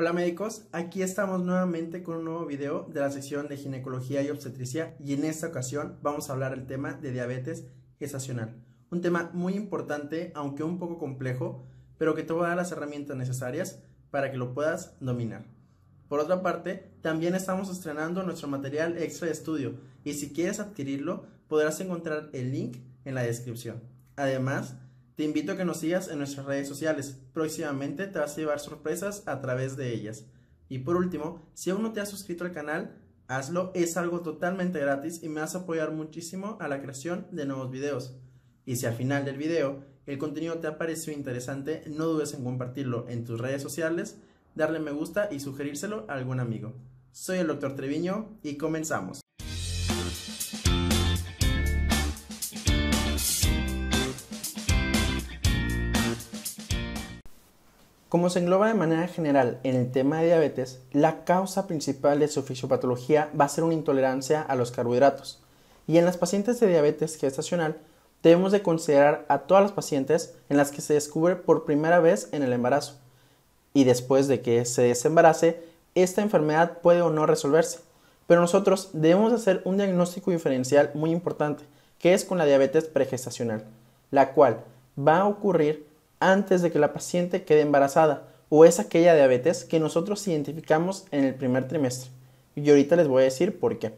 Hola médicos, aquí estamos nuevamente con un nuevo video de la sección de ginecología y obstetricia y en esta ocasión vamos a hablar el tema de diabetes gestacional. Un tema muy importante, aunque un poco complejo, pero que te va a dar las herramientas necesarias para que lo puedas dominar. Por otra parte, también estamos estrenando nuestro material extra de estudio y si quieres adquirirlo podrás encontrar el link en la descripción. Además, te invito a que nos sigas en nuestras redes sociales. Próximamente te vas a llevar sorpresas a través de ellas. Y por último, si aún no te has suscrito al canal, hazlo, es algo totalmente gratis y me vas a apoyar muchísimo a la creación de nuevos videos. Y si al final del video el contenido te ha parecido interesante, no dudes en compartirlo en tus redes sociales, darle me gusta y sugerírselo a algún amigo. Soy el Dr. Treviño y comenzamos. Como se engloba de manera general en el tema de diabetes, la causa principal de su fisiopatología va a ser una intolerancia a los carbohidratos. Y en las pacientes de diabetes gestacional, debemos de considerar a todas las pacientes en las que se descubre por primera vez en el embarazo. Y después de que se desembarace, esta enfermedad puede o no resolverse. Pero nosotros debemos hacer un diagnóstico diferencial muy importante, que es con la diabetes pregestacional, la cual va a ocurrir antes de que la paciente quede embarazada o es aquella diabetes que nosotros identificamos en el primer trimestre. Y ahorita les voy a decir por qué.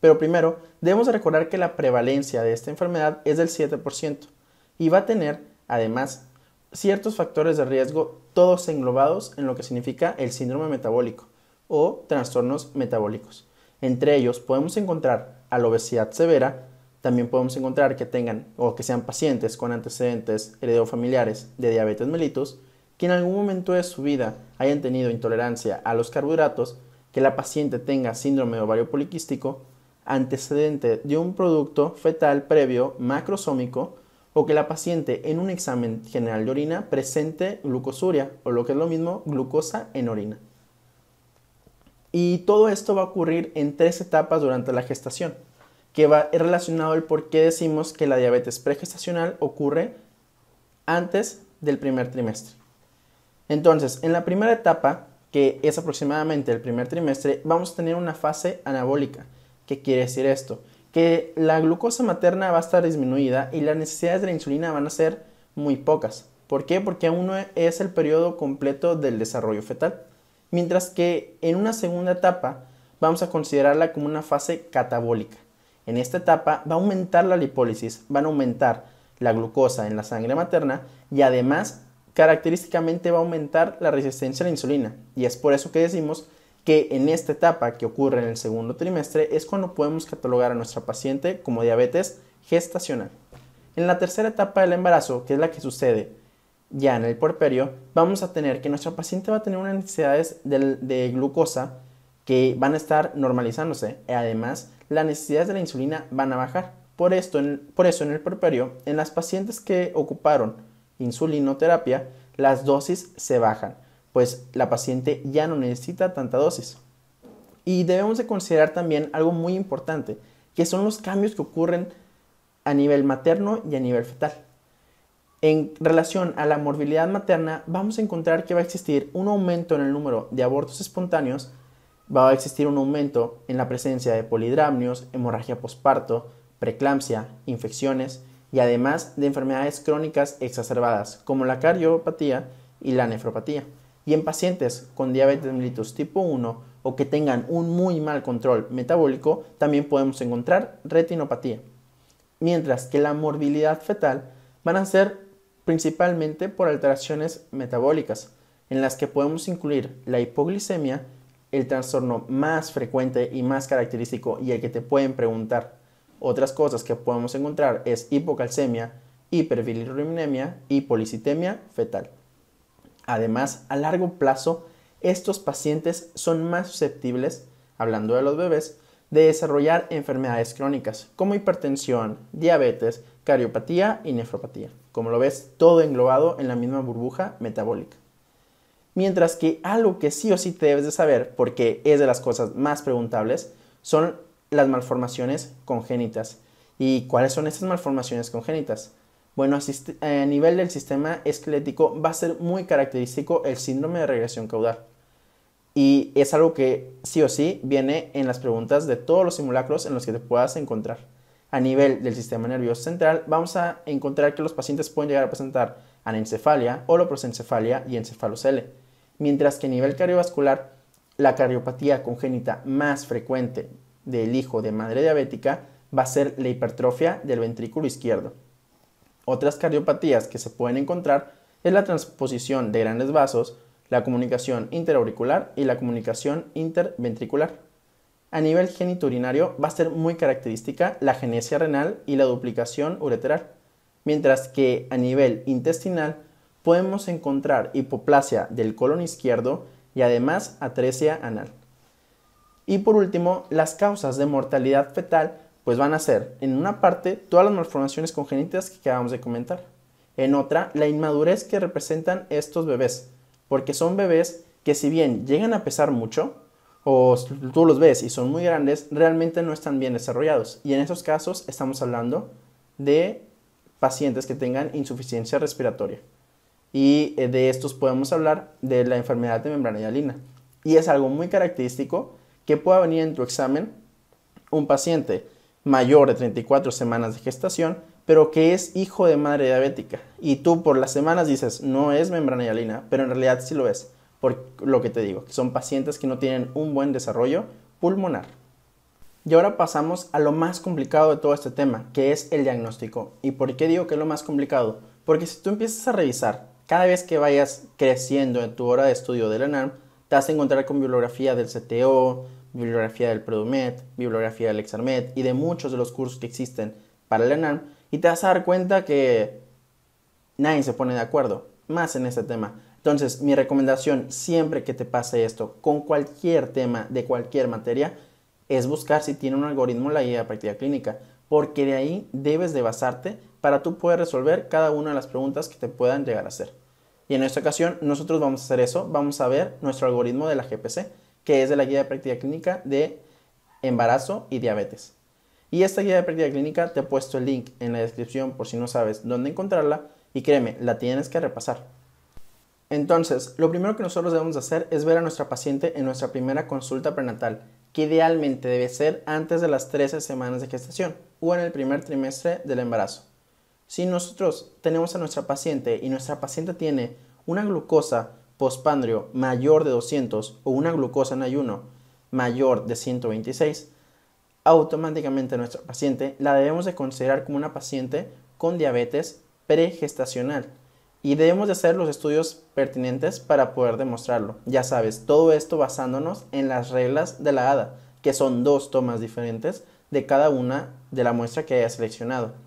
Pero primero, debemos recordar que la prevalencia de esta enfermedad es del 7% y va a tener, además, ciertos factores de riesgo todos englobados en lo que significa el síndrome metabólico o trastornos metabólicos. Entre ellos podemos encontrar a la obesidad severa, también podemos encontrar que tengan o que sean pacientes con antecedentes heredofamiliares de diabetes mellitus, que en algún momento de su vida hayan tenido intolerancia a los carbohidratos, que la paciente tenga síndrome de ovario poliquístico, antecedente de un producto fetal previo macrosómico o que la paciente en un examen general de orina presente glucosuria o lo que es lo mismo glucosa en orina. Y todo esto va a ocurrir en tres etapas durante la gestación que va relacionado al por qué decimos que la diabetes pregestacional ocurre antes del primer trimestre. Entonces, en la primera etapa, que es aproximadamente el primer trimestre, vamos a tener una fase anabólica. ¿Qué quiere decir esto? Que la glucosa materna va a estar disminuida y las necesidades de la insulina van a ser muy pocas. ¿Por qué? Porque aún no es el periodo completo del desarrollo fetal. Mientras que en una segunda etapa vamos a considerarla como una fase catabólica. En esta etapa va a aumentar la lipólisis, van a aumentar la glucosa en la sangre materna y además característicamente va a aumentar la resistencia a la insulina. Y es por eso que decimos que en esta etapa que ocurre en el segundo trimestre es cuando podemos catalogar a nuestra paciente como diabetes gestacional. En la tercera etapa del embarazo, que es la que sucede ya en el porperio, vamos a tener que nuestra paciente va a tener unas necesidades de glucosa que van a estar normalizándose. Además, las necesidades de la insulina van a bajar. Por, esto, por eso en el puerperio, en las pacientes que ocuparon insulinoterapia, las dosis se bajan, pues la paciente ya no necesita tanta dosis. Y debemos de considerar también algo muy importante, que son los cambios que ocurren a nivel materno y a nivel fetal. En relación a la morbilidad materna, vamos a encontrar que va a existir un aumento en el número de abortos espontáneos va a existir un aumento en la presencia de polidramnios, hemorragia posparto, preeclampsia, infecciones y además de enfermedades crónicas exacerbadas como la cardiopatía y la nefropatía. Y en pacientes con diabetes mellitus tipo 1 o que tengan un muy mal control metabólico, también podemos encontrar retinopatía. Mientras que la morbilidad fetal van a ser principalmente por alteraciones metabólicas, en las que podemos incluir la hipoglicemia el trastorno más frecuente y más característico y el que te pueden preguntar. Otras cosas que podemos encontrar es hipocalcemia, hiperbilirrubinemia y policitemia fetal. Además, a largo plazo, estos pacientes son más susceptibles, hablando de los bebés, de desarrollar enfermedades crónicas como hipertensión, diabetes, cariopatía y nefropatía. Como lo ves, todo englobado en la misma burbuja metabólica. Mientras que algo que sí o sí te debes de saber, porque es de las cosas más preguntables, son las malformaciones congénitas. ¿Y cuáles son estas malformaciones congénitas? Bueno, a nivel del sistema esquelético va a ser muy característico el síndrome de regresión caudal. Y es algo que sí o sí viene en las preguntas de todos los simulacros en los que te puedas encontrar. A nivel del sistema nervioso central, vamos a encontrar que los pacientes pueden llegar a presentar anencefalia, holoprosencefalia y encefalocele mientras que a nivel cardiovascular, la cardiopatía congénita más frecuente del hijo de madre diabética va a ser la hipertrofia del ventrículo izquierdo. Otras cardiopatías que se pueden encontrar es la transposición de grandes vasos, la comunicación interauricular y la comunicación interventricular. A nivel geniturinario va a ser muy característica la genesia renal y la duplicación ureteral, mientras que a nivel intestinal podemos encontrar hipoplasia del colon izquierdo y además atresia anal. Y por último, las causas de mortalidad fetal pues van a ser, en una parte, todas las malformaciones congénitas que acabamos de comentar. En otra, la inmadurez que representan estos bebés, porque son bebés que si bien llegan a pesar mucho, o tú los ves y son muy grandes, realmente no están bien desarrollados. Y en esos casos estamos hablando de pacientes que tengan insuficiencia respiratoria. Y eh, de estos podemos hablar de la enfermedad de membrana hialina. Y es algo muy característico que pueda venir en tu examen un paciente mayor de 34 semanas de gestación, pero que es hijo de madre diabética. Y tú por las semanas dices, no es membrana hialina, pero en realidad sí lo es, por lo que te digo, que son pacientes que no tienen un buen desarrollo pulmonar. Y ahora pasamos a lo más complicado de todo este tema, que es el diagnóstico. ¿Y por qué digo que es lo más complicado? Porque si tú empiezas a revisar cada vez que vayas creciendo en tu hora de estudio de la NARM, te vas a encontrar con bibliografía del CTO, bibliografía del PREDUMED, bibliografía del EXARMED y de muchos de los cursos que existen para la NARM y te vas a dar cuenta que nadie se pone de acuerdo más en ese tema. Entonces, mi recomendación siempre que te pase esto con cualquier tema de cualquier materia es buscar si tiene un algoritmo la guía de práctica clínica, porque de ahí debes de basarte para tú poder resolver cada una de las preguntas que te puedan llegar a hacer. Y en esta ocasión nosotros vamos a hacer eso, vamos a ver nuestro algoritmo de la GPC, que es de la guía de práctica clínica de embarazo y diabetes. Y esta guía de práctica clínica te he puesto el link en la descripción por si no sabes dónde encontrarla y créeme, la tienes que repasar. Entonces, lo primero que nosotros debemos hacer es ver a nuestra paciente en nuestra primera consulta prenatal, que idealmente debe ser antes de las 13 semanas de gestación o en el primer trimestre del embarazo. Si nosotros tenemos a nuestra paciente y nuestra paciente tiene una glucosa postpandrio mayor de 200 o una glucosa en ayuno mayor de 126, automáticamente nuestra paciente la debemos de considerar como una paciente con diabetes pregestacional y debemos de hacer los estudios pertinentes para poder demostrarlo. Ya sabes, todo esto basándonos en las reglas de la ADA, que son dos tomas diferentes de cada una de la muestra que haya seleccionado.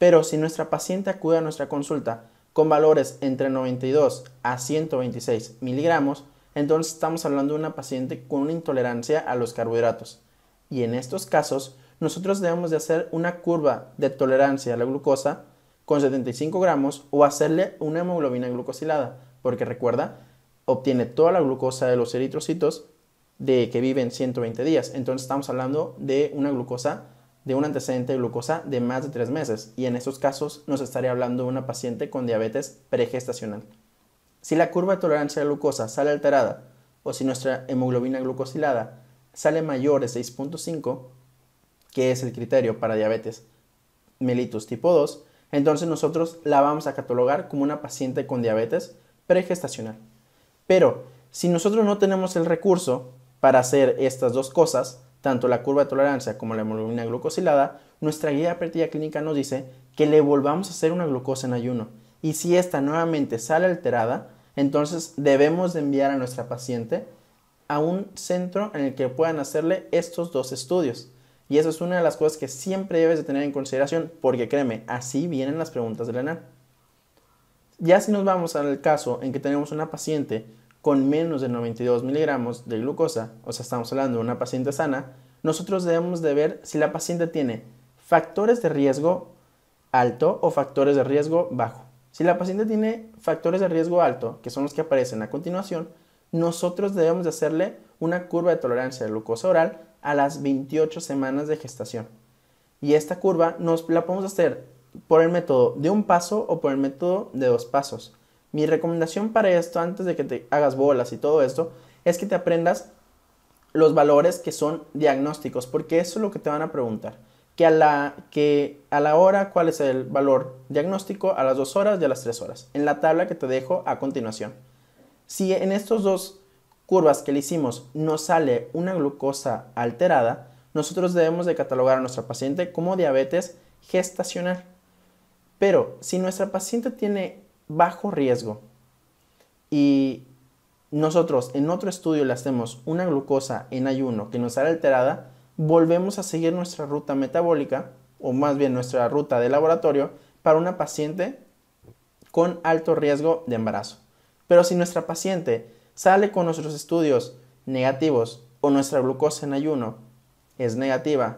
Pero si nuestra paciente acude a nuestra consulta con valores entre 92 a 126 miligramos, entonces estamos hablando de una paciente con una intolerancia a los carbohidratos. Y en estos casos, nosotros debemos de hacer una curva de tolerancia a la glucosa con 75 gramos o hacerle una hemoglobina glucosilada, porque recuerda, obtiene toda la glucosa de los eritrocitos de que viven 120 días. Entonces estamos hablando de una glucosa de un antecedente de glucosa de más de 3 meses y en estos casos nos estaría hablando de una paciente con diabetes pregestacional. Si la curva de tolerancia a glucosa sale alterada o si nuestra hemoglobina glucosilada sale mayor de 6.5, que es el criterio para diabetes mellitus tipo 2, entonces nosotros la vamos a catalogar como una paciente con diabetes pregestacional. Pero si nosotros no tenemos el recurso para hacer estas dos cosas, tanto la curva de tolerancia como la hemoglobina glucosilada, nuestra guía de práctica clínica nos dice que le volvamos a hacer una glucosa en ayuno. Y si esta nuevamente sale alterada, entonces debemos de enviar a nuestra paciente a un centro en el que puedan hacerle estos dos estudios. Y eso es una de las cosas que siempre debes de tener en consideración, porque créeme, así vienen las preguntas del ENAR. Ya si nos vamos al caso en que tenemos una paciente con menos de 92 miligramos de glucosa, o sea, estamos hablando de una paciente sana, nosotros debemos de ver si la paciente tiene factores de riesgo alto o factores de riesgo bajo. Si la paciente tiene factores de riesgo alto, que son los que aparecen a continuación, nosotros debemos de hacerle una curva de tolerancia de glucosa oral a las 28 semanas de gestación. Y esta curva nos la podemos hacer por el método de un paso o por el método de dos pasos. Mi recomendación para esto, antes de que te hagas bolas y todo esto, es que te aprendas los valores que son diagnósticos, porque eso es lo que te van a preguntar. Que a la, que a la hora, cuál es el valor diagnóstico, a las 2 horas y a las 3 horas, en la tabla que te dejo a continuación. Si en estos dos curvas que le hicimos no sale una glucosa alterada, nosotros debemos de catalogar a nuestra paciente como diabetes gestacional. Pero si nuestra paciente tiene bajo riesgo y nosotros en otro estudio le hacemos una glucosa en ayuno que nos sale alterada, volvemos a seguir nuestra ruta metabólica, o más bien nuestra ruta de laboratorio, para una paciente con alto riesgo de embarazo. Pero si nuestra paciente sale con nuestros estudios negativos o nuestra glucosa en ayuno es negativa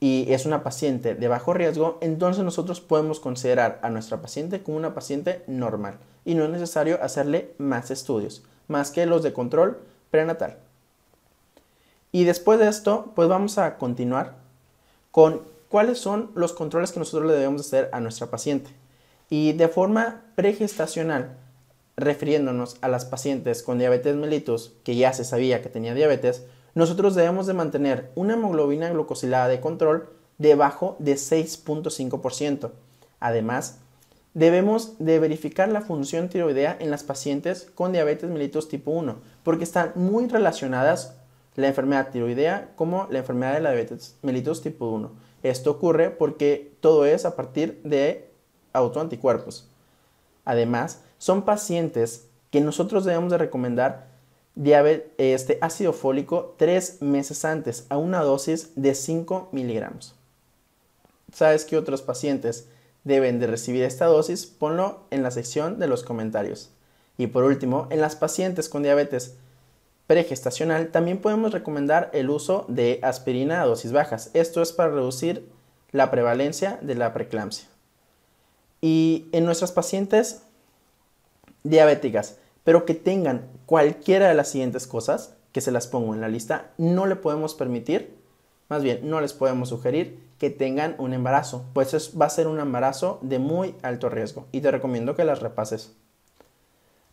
y es una paciente de bajo riesgo, entonces nosotros podemos considerar a nuestra paciente como una paciente normal y no es necesario hacerle más estudios, más que los de control prenatal. Y después de esto, pues vamos a continuar con cuáles son los controles que nosotros le debemos hacer a nuestra paciente. Y de forma pregestacional, refiriéndonos a las pacientes con diabetes mellitus, que ya se sabía que tenía diabetes, nosotros debemos de mantener una hemoglobina glucosilada de control debajo de 6.5%. Además, debemos de verificar la función tiroidea en las pacientes con diabetes mellitus tipo 1, porque están muy relacionadas la enfermedad tiroidea como la enfermedad de la diabetes mellitus tipo 1. Esto ocurre porque todo es a partir de autoanticuerpos. Además, son pacientes que nosotros debemos de recomendar este ácido fólico tres meses antes a una dosis de 5 miligramos. ¿Sabes qué otros pacientes deben de recibir esta dosis? Ponlo en la sección de los comentarios. Y por último, en las pacientes con diabetes pregestacional también podemos recomendar el uso de aspirina a dosis bajas. Esto es para reducir la prevalencia de la preeclampsia. Y en nuestras pacientes diabéticas pero que tengan cualquiera de las siguientes cosas, que se las pongo en la lista, no le podemos permitir, más bien, no les podemos sugerir que tengan un embarazo, pues eso va a ser un embarazo de muy alto riesgo y te recomiendo que las repases.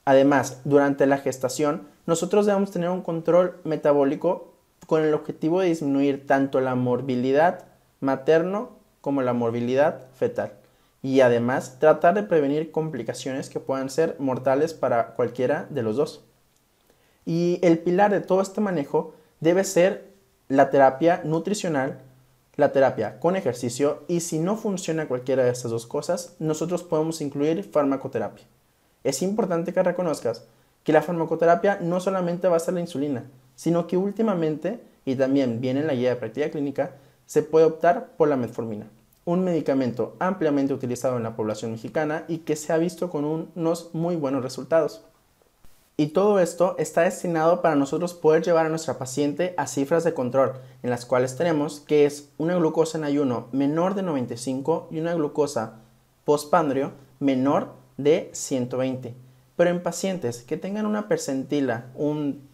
Además, durante la gestación, nosotros debemos tener un control metabólico con el objetivo de disminuir tanto la morbilidad materno como la morbilidad fetal y además tratar de prevenir complicaciones que puedan ser mortales para cualquiera de los dos. Y el pilar de todo este manejo debe ser la terapia nutricional, la terapia con ejercicio y si no funciona cualquiera de estas dos cosas, nosotros podemos incluir farmacoterapia. Es importante que reconozcas que la farmacoterapia no solamente va a ser la insulina, sino que últimamente, y también viene en la guía de práctica clínica, se puede optar por la metformina un medicamento ampliamente utilizado en la población mexicana y que se ha visto con unos muy buenos resultados. Y todo esto está destinado para nosotros poder llevar a nuestra paciente a cifras de control, en las cuales tenemos que es una glucosa en ayuno menor de 95 y una glucosa postpandrio menor de 120. Pero en pacientes que tengan una percentila,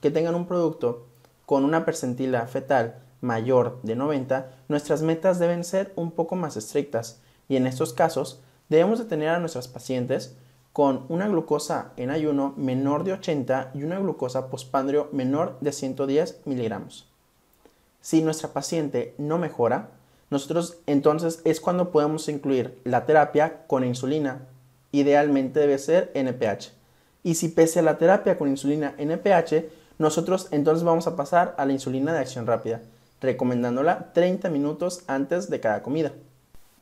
que tengan un producto con una percentila fetal mayor de 90, nuestras metas deben ser un poco más estrictas y en estos casos debemos de tener a nuestras pacientes con una glucosa en ayuno menor de 80 y una glucosa pospandrio menor de 110 miligramos. Si nuestra paciente no mejora, nosotros entonces es cuando podemos incluir la terapia con insulina. Idealmente debe ser NPH. Y si pese a la terapia con insulina NPH, nosotros entonces vamos a pasar a la insulina de acción rápida recomendándola 30 minutos antes de cada comida.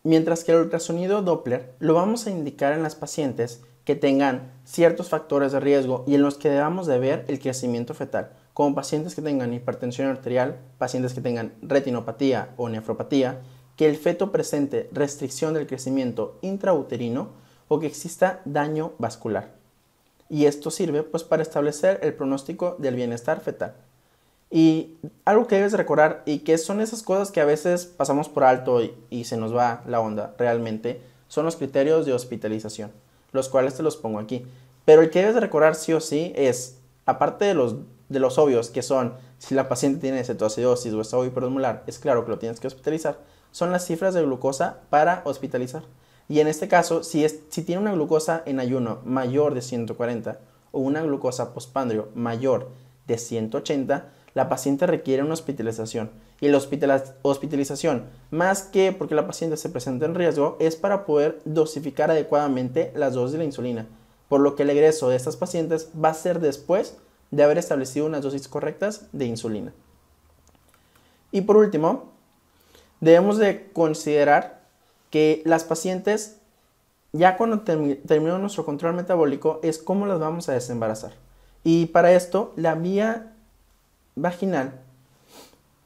Mientras que el ultrasonido Doppler lo vamos a indicar en las pacientes que tengan ciertos factores de riesgo y en los que debamos de ver el crecimiento fetal, como pacientes que tengan hipertensión arterial, pacientes que tengan retinopatía o nefropatía, que el feto presente restricción del crecimiento intrauterino o que exista daño vascular. Y esto sirve pues para establecer el pronóstico del bienestar fetal. Y algo que debes recordar y que son esas cosas que a veces pasamos por alto y, se nos va la onda realmente, son los criterios de hospitalización, los cuales te los pongo aquí. Pero el que debes recordar sí o sí es, aparte de los, de los obvios que son, si la paciente tiene cetoacidosis o estado hiperosmolar, es claro que lo tienes que hospitalizar, son las cifras de glucosa para hospitalizar. Y en este caso, si, es, si tiene una glucosa en ayuno mayor de 140 o una glucosa postpandrio mayor de 180, la paciente requiere una hospitalización. Y la hospitalización, más que porque la paciente se presenta en riesgo, es para poder dosificar adecuadamente las dosis de la insulina. Por lo que el egreso de estas pacientes va a ser después de haber establecido unas dosis correctas de insulina. Y por último, debemos de considerar que las pacientes, ya cuando terminó nuestro control metabólico, es cómo las vamos a desembarazar. Y para esto, la vía vaginal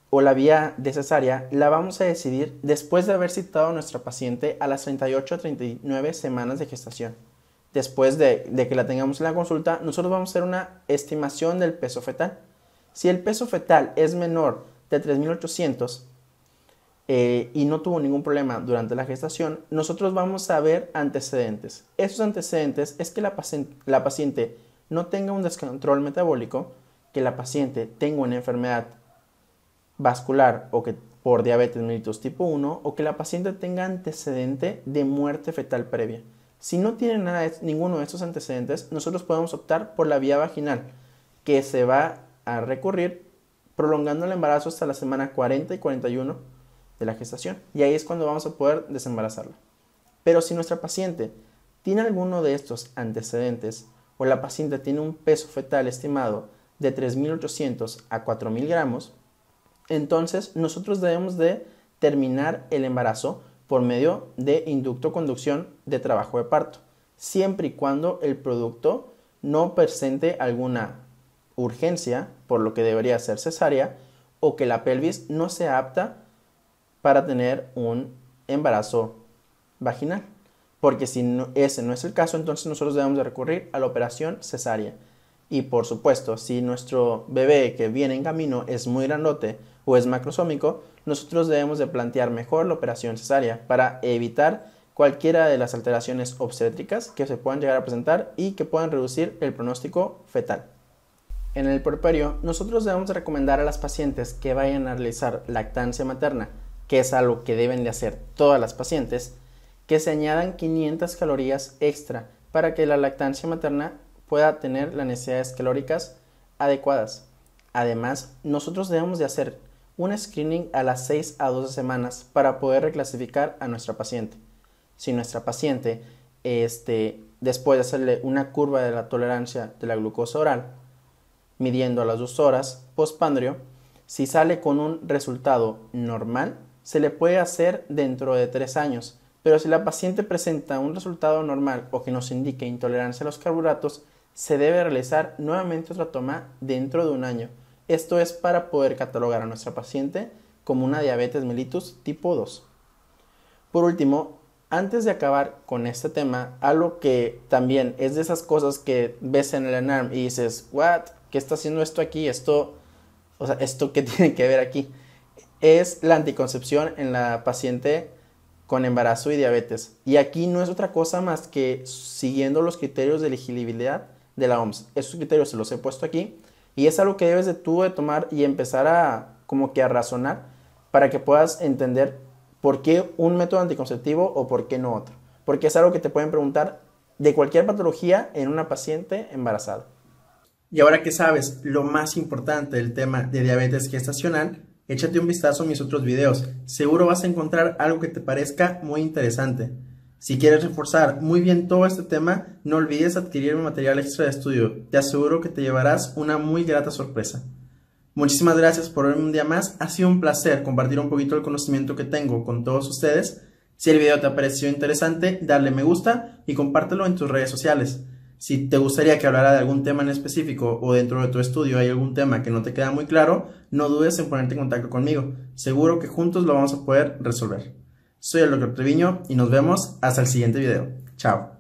o la vía de cesárea la vamos a decidir después de haber citado a nuestra paciente a las 38 a 39 semanas de gestación. Después de, que la tengamos en la consulta, nosotros vamos a hacer una estimación del peso fetal. Si el peso fetal es menor de 3800 eh, y no tuvo ningún problema durante la gestación, nosotros vamos a ver antecedentes. Esos antecedentes es que la paciente no tenga un descontrol metabólico, que la paciente tenga una enfermedad vascular o que por diabetes mellitus tipo 1 o que la paciente tenga antecedente de muerte fetal previa. Si no tiene nada ninguno de estos antecedentes, nosotros podemos optar por la vía vaginal, que se va a recurrir prolongando el embarazo hasta la semana 40 y 41 de la gestación. Y ahí es cuando vamos a poder desembarazarla. Pero si nuestra paciente tiene alguno de estos antecedentes o la paciente tiene un peso fetal estimado de 3.800 a 4.000 gramos, entonces nosotros debemos de terminar el embarazo por medio de inducto-conducción de trabajo de parto, siempre y cuando el producto no presente alguna urgencia, por lo que debería ser cesárea, o que la pelvis no sea apta para tener un embarazo vaginal. Porque si ese no es el caso, entonces nosotros debemos de recurrir a la operación cesárea. Y por supuesto, si nuestro bebé que viene en camino es muy grandote o es macrosómico, nosotros debemos de plantear mejor la operación cesárea para evitar cualquiera de las alteraciones obstétricas que se puedan llegar a presentar y que puedan reducir el pronóstico fetal. En el porperio, nosotros debemos recomendar a las pacientes que vayan a realizar lactancia materna, que es algo que deben de hacer todas las pacientes, que se añadan 500 calorías extra para que la lactancia materna pueda tener las necesidades calóricas adecuadas. Además, nosotros debemos de hacer un screening a las 6 a 12 semanas para poder reclasificar a nuestra paciente. Si nuestra paciente, este, después de hacerle una curva de la tolerancia de la glucosa oral, midiendo a las 2 horas postpandrio, si sale con un resultado normal, se le puede hacer dentro de 3 años. Pero si la paciente presenta un resultado normal o que nos indique intolerancia a los carbohidratos, se debe realizar nuevamente otra toma dentro de un año. Esto es para poder catalogar a nuestra paciente como una diabetes mellitus tipo 2. Por último, antes de acabar con este tema, algo que también es de esas cosas que ves en el ENARM y dices, ¿what? ¿Qué está haciendo esto aquí? Esto, o sea, ¿esto qué tiene que ver aquí? Es la anticoncepción en la paciente con embarazo y diabetes. Y aquí no es otra cosa más que siguiendo los criterios de elegibilidad de la OMS. Estos criterios se los he puesto aquí y es algo que debes de tú de tomar y empezar a como que a razonar para que puedas entender por qué un método anticonceptivo o por qué no otro. Porque es algo que te pueden preguntar de cualquier patología en una paciente embarazada. Y ahora que sabes lo más importante del tema de diabetes gestacional, échate un vistazo a mis otros videos. Seguro vas a encontrar algo que te parezca muy interesante. Si quieres reforzar muy bien todo este tema, no olvides adquirir mi material extra de estudio. Te aseguro que te llevarás una muy grata sorpresa. Muchísimas gracias por verme un día más. Ha sido un placer compartir un poquito el conocimiento que tengo con todos ustedes. Si el video te ha parecido interesante, dale me gusta y compártelo en tus redes sociales. Si te gustaría que hablara de algún tema en específico o dentro de tu estudio hay algún tema que no te queda muy claro, no dudes en ponerte en contacto conmigo. Seguro que juntos lo vamos a poder resolver. Soy el que Treviño y nos vemos hasta el siguiente video. Chao.